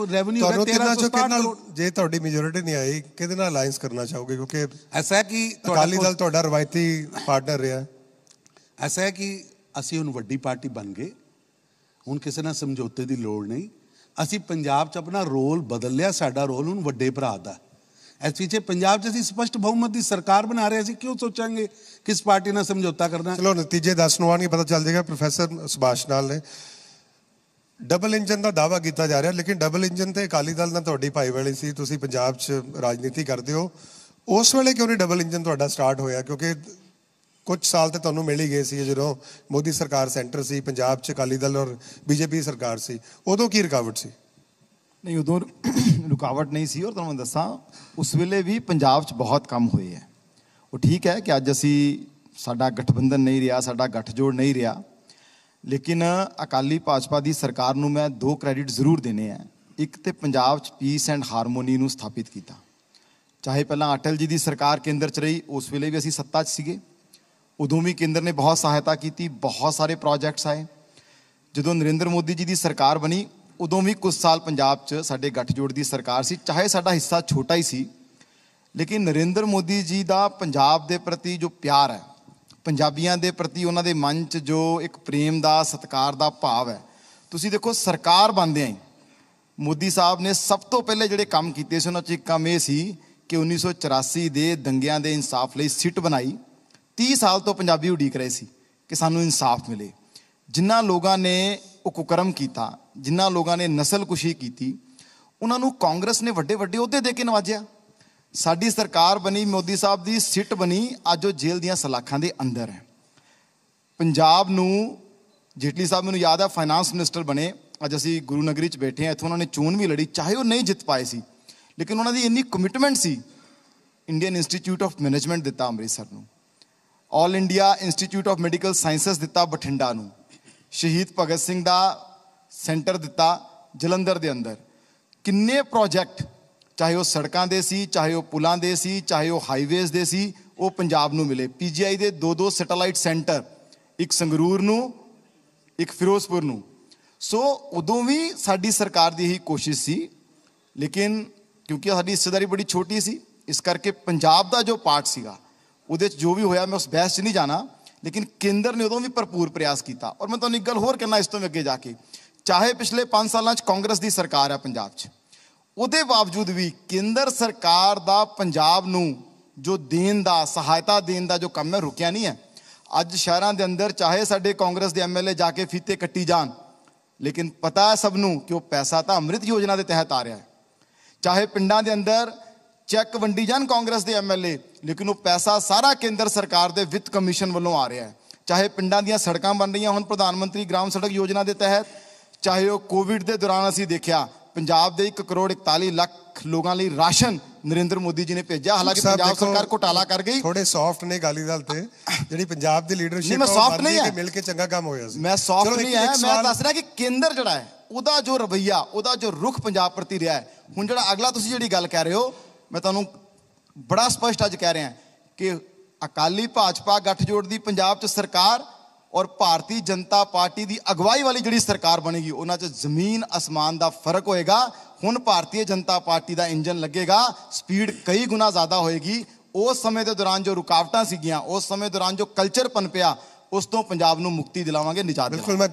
ਤੁਹਾਨੂੰ ਰੈਵਨਿਊ ਹੈ 1360 ਕਰੋੜ ਜੇ ਤੁਹਾਡੀ ਮੈਜੋਰਿਟੀ ਨਹੀਂ ਆਈ ਕਿਹਦੇ ਨਾਲ ਅਲਾਈਅੰਸ ਕਰਨਾ ਚਾਹੋਗੇ ਕਿਉਂਕਿ ਐਸਾ ਕਿ ਅਕਾਲੀ ਦਲ ਤੁਹਾਡਾ ਰਵਾਇਤੀ ਪਾਰਟਨਰ ਰਿਹਾ ਐਸਾ ਹੈ ਕਿ ਅਸੀਂ ਹੁਣ ਵੱਡੀ ਪਾਰਟੀ ਬਣ ਗਏ ਹੁਣ ਕਿਸੇ ਨਾਲ ਸਮਝੌਤੇ ਦੀ ਲੋੜ ਨਹੀਂ ਅਸੀਂ ਪੰਜਾਬ 'ਚ ਆਪਣਾ ਰੋਲ ਬਦਲ ਲਿਆ ਸਾਡਾ ਰੋਲ ਹੁਣ ਵੱਡੇ ਭਰਾ ਦਾ ਐਸ ਵਿੱਚ ਪੰਜਾਬ 'ਚ ਅਸੀਂ ਸਪਸ਼ਟ ਬਹੁਮਤ ਦੀ ਸਰਕਾਰ ਬਣਾ ਰਹੇ ਸੀ ਕਿਉਂ ਸੋਚਾਂਗੇ ਕਿਸ ਪਾਰਟੀ ਨਾਲ ਸਮਝੌਤਾ ਕਰਨਾ ਚਲੋ ਨਤੀਜੇ ਦੱਸਣ ਵਾਲੀ ਪਤਾ ਚੱਲ ਜਾਏਗਾ ਪ੍ਰੋਫੈਸਰ ਸੁਭਾਸ਼ ਨਾਲ ਨੇ ਡਬਲ ਇੰਜਨ ਦਾ ਦਾਵਾ ਕੀਤਾ ਜਾ ਰਿਹਾ ਲੇਕਿਨ ਡਬਲ ਇੰਜਨ ਤੇ ਅਕਾਲੀ ਦਲ ਨਾਲ ਤੁਹਾਡੀ ਭਾਈਵਾਲੀ ਸੀ ਤੁਸੀਂ ਪੰਜਾਬ 'ਚ ਰਾਜਨੀਤੀ ਕਰਦੇ ਹੋ ਉਸ ਵੇਲੇ ਕਿਉਂ ਨਹੀਂ ਡਬਲ ਇੰਜਨ ਤੁਹਾਡਾ ਸਟਾਰਟ ਹੋਇਆ ਕਿਉਂਕਿ ਕੁਝ ਸਾਲ ਤੇ ਤੁਹਾਨੂੰ ਮਿਲ ਹੀ ਗਏ ਸੀ ਜਦੋਂ ਮੋਦੀ ਸਰਕਾਰ ਸੈਂਟਰ ਸੀ ਪੰਜਾਬ 'ਚ ਅਕਾਲੀ ਦਲ ਔਰ ਬੀਜੇਪੀ ਸਰਕਾਰ ਸੀ ਉਦੋਂ ਕੀ ਰੁਕਾਵਟ ਸੀ ਨਹੀਂ ਉਦੋਂ ਰੁਕਾਵਟ ਨਹੀਂ ਸੀ ਔਰ ਤੁਹਾਨੂੰ ਦੱਸਾਂ ਉਸ ਵੇਲੇ ਵੀ ਪੰਜਾਬ 'ਚ ਬਹੁਤ ਕੰਮ ਹੋਏ ਹੈ ਉਹ ਠੀਕ ਹੈ ਕਿ ਅੱਜ ਅਸੀਂ ਸਾਡਾ ਗਠਬੰਧਨ ਨਹੀਂ ਰਿਹਾ ਸਾਡਾ ਗੱਠਜੋੜ ਨਹੀਂ ਰਿਹਾ ਲੇਕਿਨ ਅਕਾਲੀ ਭਾਜਪਾ ਦੀ ਸਰਕਾਰ ਨੂੰ ਮੈਂ ਦੋ ਕ੍ਰੈਡਿਟ ਜ਼ਰੂਰ ਦੇਣੇ ਆ ਇੱਕ ਤੇ ਪੰਜਾਬ 'ਚ ਪੀਸ ਐਂਡ ਹਾਰਮੋਨੀ ਨੂੰ ਸਥਾਪਿਤ ਕੀਤਾ ਚਾਹੇ ਪਹਿਲਾਂ ਅਟਲ ਜੀ ਦੀ ਸਰਕਾਰ ਕੇਂਦਰ 'ਚ ਰਹੀ ਉਸ ਵੇਲੇ ਵੀ ਅਸੀਂ ਸੱਤਾ 'ਚ ਸੀਗੇ ਉਦੋਂ ਵੀ ਕੇਂਦਰ ਨੇ ਬਹੁਤ ਸਹਾਇਤਾ ਕੀਤੀ ਬਹੁਤ ਸਾਰੇ ਪ੍ਰੋਜੈਕਟਸ ਆਏ ਜਦੋਂ ਨਰਿੰਦਰ ਮੋਦੀ ਜੀ ਦੀ ਸਰਕਾਰ ਬਣੀ ਉਦੋਂ ਵੀ ਕੁਝ ਸਾਲ ਪੰਜਾਬ 'ਚ ਸਾਡੇ ਗੱਠਜੋੜ ਦੀ ਸਰਕਾਰ ਸੀ ਚਾਹੇ ਸਾਡਾ ਹਿੱਸਾ ਛੋਟਾ ਹੀ ਸੀ ਲੇਕਿਨ ਨਰਿੰਦਰ ਮੋਦੀ ਜੀ ਦਾ ਪੰਜਾਬ ਦੇ ਪ੍ਰਤੀ ਜੋ ਪਿਆਰ ਹੈ ਪੰਜਾਬੀਆਂ ਦੇ ਪ੍ਰਤੀ ਉਹਨਾਂ ਦੇ ਮਨ 'ਚ ਜੋ ਇੱਕ ਪ੍ਰੇਮ ਦਾ ਸਤਕਾਰ ਦਾ ਭਾਵ ਹੈ ਤੁਸੀਂ ਦੇਖੋ ਸਰਕਾਰ ਬੰਦੇ ਆਂ ਮੋਦੀ ਸਾਹਿਬ ਨੇ ਸਭ ਤੋਂ ਪਹਿਲੇ ਜਿਹੜੇ ਕੰਮ ਕੀਤੇ ਸੀ ਉਹਨਾਂ 'ਚ ਇੱਕ ਕੰਮ ਇਹ ਸੀ ਕਿ 1984 ਦੇ ਦੰਗਿਆਂ ਦੇ ਇਨਸਾਫ ਲਈ ਸਿੱਟ ਬਣਾਈ 30 ਸਾਲ ਤੋਂ ਪੰਜਾਬੀ ਉਡੀਕ ਰਹੇ ਸੀ ਕਿ ਸਾਨੂੰ ਇਨਸਾਫ ਮਿਲੇ ਜਿਨ੍ਹਾਂ ਲੋਕਾਂ ਨੇ ਉਹ ਕੁਕਰਮ ਕੀਤਾ ਜਿਨ੍ਹਾਂ ਲੋਕਾਂ ਨੇ ਨਸਲ ਕੁਸ਼ੀ ਕੀਤੀ ਉਹਨਾਂ ਨੂੰ ਕਾਂਗਰਸ ਨੇ ਵੱਡੇ ਵੱਡੇ ਅਹੁਦੇ ਦੇ ਕੇ ਨਵਾਜਿਆ ਸਾਡੀ ਸਰਕਾਰ ਬਣੀ ਮੋਦੀ ਸਾਹਿਬ ਦੀ ਸਿੱਟ ਬਣੀ ਅੱਜ ਉਹ ਜੇਲ੍ਹ ਦੀਆਂ ਸਲਾਖਾਂ ਦੇ ਅੰਦਰ ਹੈ ਪੰਜਾਬ ਨੂੰ ਜੇਟਲੀ ਸਾਹਿਬ ਮੈਨੂੰ ਯਾਦ ਹੈ ਫਾਈਨਾਂਸ ਮਿਨਿਸਟਰ ਬਣੇ ਅੱਜ ਅਸੀਂ ਗੁਰੂ ਨਗਰੀ 'ਚ ਬੈਠੇ ਆ ਇੱਥੋਂ ਉਹਨਾਂ ਨੇ ਚੋਣ ਵੀ ਲੜੀ ਚਾਹੇ ਉਹ ਨਹੀਂ ਜਿੱਤ ਪਾਏ ਸੀ ਲੇਕਿਨ ਉਹਨਾਂ ਦੀ ਇੰਨੀ ਕਮਿਟਮੈਂਟ ਸੀ ਇੰਡੀਅਨ ਇੰਸਟੀਚਿਊਟ ਆਫ ਮੈਨੇਜਮੈਂਟ ਦਿੱਤਾ ਅੰਮ੍ਰਿਤਸਰ ਨੂੰ All India Institute of Medical Sciences ਦਿੱਤਾ ਬਠਿੰਡਾ ਨੂੰ ਸ਼ਹੀਦ ਭਗਤ ਸਿੰਘ ਦਾ ਸੈਂਟਰ ਦਿੱਤਾ ਜਲੰਧਰ ਦੇ ਅੰਦਰ ਕਿੰਨੇ ਪ੍ਰੋਜੈਕਟ ਚਾਹੇ ਉਹ ਸੜਕਾਂ ਦੇ ਸੀ ਚਾਹੇ ਉਹ ਪੁਲਾਂ ਦੇ ਸੀ ਚਾਹੇ ਉਹ ਹਾਈਵੇਜ਼ ਦੇ ਸੀ ਉਹ ਪੰਜਾਬ ਨੂੰ ਮਿਲੇ ਪੀਜੀਆਈ ਦੇ ਦੋ ਦੋ ਸੈਟੇਲਾਈਟ ਸੈਂਟਰ ਇੱਕ ਸੰਗਰੂਰ ਨੂੰ ਇੱਕ ਫਿਰੋਜ਼ਪੁਰ ਨੂੰ ਸੋ ਉਦੋਂ ਵੀ ਸਾਡੀ ਸਰਕਾਰ ਦੀ ਹੀ ਕੋਸ਼ਿਸ਼ ਸੀ ਲੇਕਿਨ ਕਿਉਂਕਿ ਸਾਡੀ ਹਿੱਸੇਦਾਰੀ ਬੜੀ ਛੋਟੀ ਸੀ ਇਸ ਕਰਕੇ ਪੰਜਾਬ ਦਾ ਜੋ ਪਾਰਟ ਸੀਗਾ ਉਹਦੇ ਚ ਜੋ ਵੀ ਹੋਇਆ ਮੈਂ ਉਸ ਬਹਿਸ 'ਚ ਨਹੀਂ ਜਾਣਾ ਲੇਕਿਨ ਕੇਂਦਰ ਨੇ ਉਦੋਂ ਵੀ ਭਰਪੂਰ ਪ੍ਰਯਾਸ ਕੀਤਾ ਔਰ ਮੈਂ ਤੁਹਾਨੂੰ ਇੱਕ ਗੱਲ ਹੋਰ ਕਹਿਣਾ ਇਸ ਤੋਂ ਅੱਗੇ ਜਾ ਕੇ ਚਾਹੇ ਪਿਛਲੇ 5 ਸਾਲਾਂ 'ਚ ਕਾਂਗਰਸ ਦੀ ਸਰਕਾਰ ਆ ਪੰਜਾਬ 'ਚ ਉਹਦੇ ਬਾਵਜੂਦ ਵੀ ਕੇਂਦਰ ਸਰਕਾਰ ਦਾ ਪੰਜਾਬ ਨੂੰ ਜੋ ਦੇਣ ਦਾ ਸਹਾਇਤਾ ਦੇਣ ਦਾ ਜੋ ਕੰਮ ਹੈ ਰੁਕਿਆ ਨਹੀਂ ਹੈ ਅੱਜ ਸ਼ਹਿਰਾਂ ਦੇ ਅੰਦਰ ਚਾਹੇ ਸਾਡੇ ਕਾਂਗਰਸ ਦੇ ਐਮਐਲਏ ਜਾ ਕੇ ਫੀਤੇ ਕੱਟੀ ਜਾਣ ਲੇਕਿਨ ਪਤਾ ਹੈ ਸਭ ਨੂੰ ਕਿ ਉਹ ਪੈਸਾ ਤਾਂ ਅੰਮ੍ਰਿਤ ਯੋਜਨਾ ਦੇ ਤਹਿਤ ਆ ਰਿਹਾ ਹੈ ਚਾਹੇ ਪਿੰਡਾਂ ਦੇ ਅੰਦਰ ਚੈੱਕ ਵੰਡੀ ਜਾਣ ਕਾਂਗਰਸ ਦੇ ਐਮਐਲਏ ਲੇਕਿਨ ਉਹ ਪੈਸਾ ਸਾਰਾ ਕੇਂਦਰ ਸਰਕਾਰ ਦੇ ਵਿੱਤ ਕਮਿਸ਼ਨ ਵੱਲੋਂ ਆ ਰਿਹਾ ਹੈ ਚਾਹੇ ਪਿੰਡਾਂ ਦੀਆਂ ਸੜਕਾਂ ਬਣ ਰਹੀਆਂ ਹੁਣ ਪ੍ਰਧਾਨ ਮੰਤਰੀ ਗ੍ਰਾਮ ਸੜਕ ਯੋਜਨਾ ਦੇ ਤਹਿਤ ਚਾਹੇ ਉਹ ਕੋਵਿਡ ਦੇ ਦੌਰਾਨ ਅਸੀਂ ਦੇਖਿਆ ਪੰਜਾਬ ਦੇ 1 ਕਰੋੜ 41 ਲੱਖ ਲੋਕਾਂ ਲਈ ਰਾਸ਼ਨ ਨਰਿੰਦਰ ਮੋਦੀ ਜੀ ਨੇ ਭੇਜਿਆ ਹਾਲਾਂਕਿ ਪੰਜਾਬ ਸਰਕਾਰ ਘੋਟਾਲਾ ਕਰ ਗਈ ਥੋੜੇ ਸੌਫਟ ਨੇ ਗਾਲੀ ਦਲ ਤੇ ਜਿਹੜੀ ਪੰਜਾਬ ਦੀ ਲੀਡਰਸ਼ਿਪ ਉਹ ਹੈ ਮਿਲ ਕੇ ਚੰਗਾ ਕੰਮ ਹੋਇਆ ਸੀ ਮੈਂ ਸੌਫਟ ਨਹੀਂ ਹੈ ਮੈਂ ਦੱਸ ਰਿਹਾ ਕਿ ਕੇਂਦਰ ਜਿਹੜਾ ਹੈ ਉਹਦਾ ਜੋ ਰਵਈਆ ਉਹਦਾ ਜੋ ਰੁਖ ਪੰਜਾਬ ਪ੍ਰਤੀ ਰਿਹਾ ਹੈ ਹੁਣ ਜਿਹੜਾ ਅਗਲਾ ਤੁਸੀਂ ਜਿਹੜੀ ਗੱਲ ਕਹਿ ਰਹੇ ਹੋ ਮੈਂ ਤੁਹਾਨੂੰ ਬੜਾ ਸਪਸ਼ਟ ਅੱਜ ਕਹਿ ਰਿਹਾ ਕਿ ਅਕਾਲੀ ਭਾਜਪਾ ਗੱਠਜੋੜ ਦੀ ਪੰਜਾਬ 'ਚ ਸਰਕਾਰ ਔਰ ਭਾਰਤੀ ਜਨਤਾ ਪਾਰਟੀ ਦੀ ਅਗਵਾਈ ਵਾਲੀ ਜਿਹੜੀ ਸਰਕਾਰ ਬਣੇਗੀ ਉਹਨਾਂ 'ਚ ਜ਼ਮੀਨ ਅਸਮਾਨ ਦਾ ਫਰਕ ਹੋਏਗਾ ਹੁਣ ਭਾਰਤੀ ਜਨਤਾ ਪਾਰਟੀ ਦਾ ਇੰਜਨ ਲੱਗੇਗਾ ਸਪੀਡ ਕਈ ਗੁਣਾ ਜ਼ਿਆਦਾ ਹੋਏਗੀ ਉਸ ਸਮੇਂ ਦੇ ਦੌਰਾਨ ਜੋ ਰੁਕਾਵਟਾਂ ਸੀਗੀਆਂ ਉਸ ਸਮੇਂ ਦੌਰਾਨ ਜੋ ਕਲਚਰ ਪਨਪਿਆ ਉਸ ਤੋਂ ਪੰਜਾਬ ਨੂੰ ਮੁਕਤੀ ਦਿਲਾਵਾਂਗੇ ਨਿਜਾਦ ਬਿਲਕੁਲ